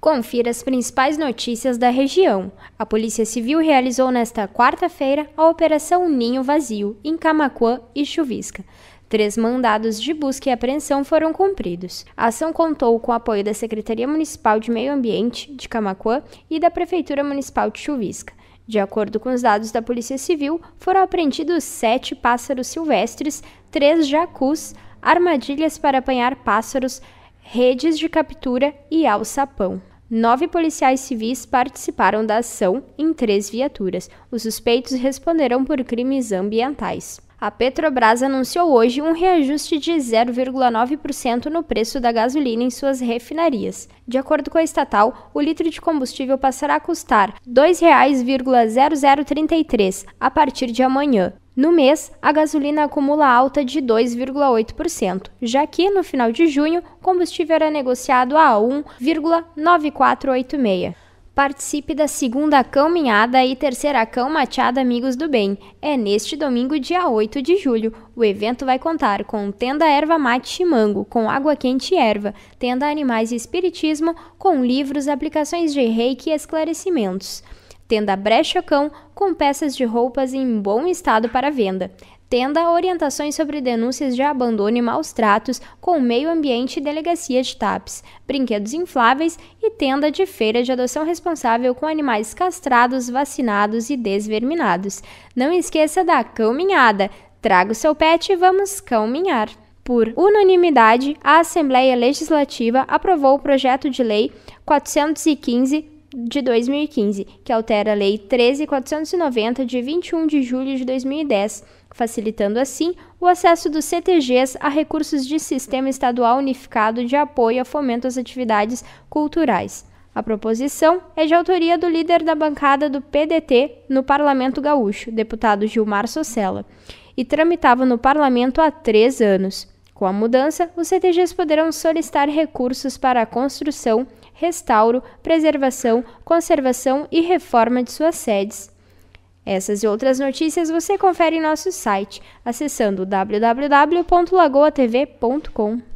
Confira as principais notícias da região. A Polícia Civil realizou nesta quarta-feira a Operação Ninho Vazio, em Camacuã e Chuvisca. Três mandados de busca e apreensão foram cumpridos. A ação contou com o apoio da Secretaria Municipal de Meio Ambiente de Camacuã e da Prefeitura Municipal de Chuvisca. De acordo com os dados da Polícia Civil, foram apreendidos sete pássaros silvestres, três jacus, armadilhas para apanhar pássaros, redes de captura e alçapão. Nove policiais civis participaram da ação em três viaturas. Os suspeitos responderão por crimes ambientais. A Petrobras anunciou hoje um reajuste de 0,9% no preço da gasolina em suas refinarias. De acordo com a estatal, o litro de combustível passará a custar R$ 2,0033 a partir de amanhã, no mês, a gasolina acumula alta de 2,8%, já que no final de junho, combustível era negociado a 1,9486. Participe da segunda caminhada e terceira cão machada Amigos do Bem. É neste domingo, dia 8 de julho. O evento vai contar com tenda erva mate e mango, com água quente e erva, tenda animais e espiritismo, com livros, aplicações de reiki e esclarecimentos. Tenda Brecha Cão com peças de roupas em bom estado para venda. Tenda orientações sobre denúncias de abandono e maus tratos com o meio ambiente e delegacia de TAPS, brinquedos infláveis e tenda de feira de adoção responsável com animais castrados, vacinados e desverminados. Não esqueça da caminhada. Traga o seu pet e vamos caminhar. Por unanimidade, a Assembleia Legislativa aprovou o projeto de lei 415 de 2015, que altera a Lei 13.490 de 21 de julho de 2010, facilitando assim o acesso dos CTGs a recursos de Sistema Estadual Unificado de Apoio a Fomento às Atividades Culturais. A proposição é de autoria do líder da bancada do PDT no Parlamento Gaúcho, deputado Gilmar Socella, e tramitava no Parlamento há três anos. Com a mudança, os CTGs poderão solicitar recursos para a construção, restauro, preservação, conservação e reforma de suas sedes. Essas e outras notícias você confere em nosso site, acessando www.lagoatv.com.